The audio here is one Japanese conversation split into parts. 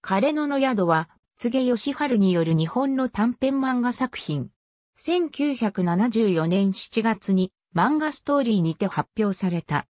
枯野の宿は、柘げ義春による日本の短編漫画作品。1974年7月に漫画ストーリーにて発表された。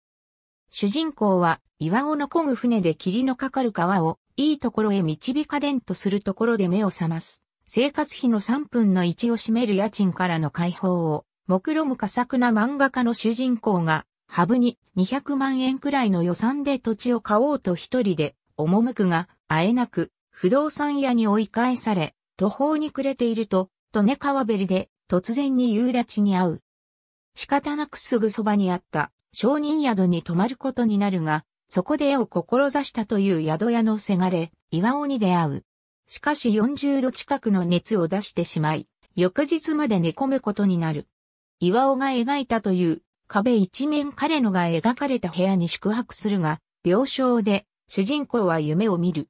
主人公は岩をのぐ船で霧のかかる川をいいところへ導かれんとするところで目を覚ます。生活費の3分の1を占める家賃からの解放を目論む過作な漫画家の主人公がハブに200万円くらいの予算で土地を買おうと一人で赴くがあえなく、不動産屋に追い返され、途方に暮れていると、とね川べりで突然に夕立に会う。仕方なくすぐそばにあった商人宿に泊まることになるが、そこで絵を志したという宿屋のせがれ、岩尾に出会う。しかし40度近くの熱を出してしまい、翌日まで寝込むことになる。岩尾が描いたという壁一面彼のが描かれた部屋に宿泊するが、病床で主人公は夢を見る。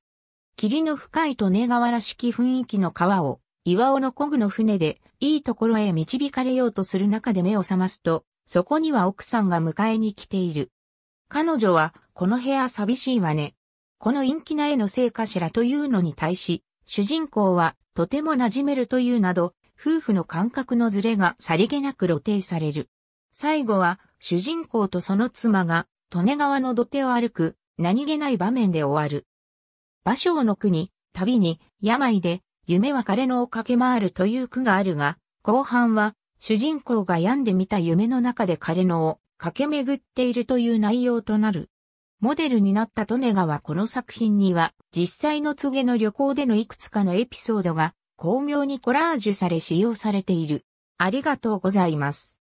霧の深い利根川らしき雰囲気の川を、岩尾の漕具の船で、いいところへ導かれようとする中で目を覚ますと、そこには奥さんが迎えに来ている。彼女は、この部屋寂しいわね。この陰気な絵のせいかしらというのに対し、主人公は、とても馴染めるというなど、夫婦の感覚のズレがさりげなく露呈される。最後は、主人公とその妻が、利根川の土手を歩く、何気ない場面で終わる。芭蕉の句に、旅に、病で、夢は彼のを駆け回るという句があるが、後半は、主人公が病んでみた夢の中で彼のを駆け巡っているという内容となる。モデルになった利根川この作品には、実際の告げの旅行でのいくつかのエピソードが、巧妙にコラージュされ使用されている。ありがとうございます。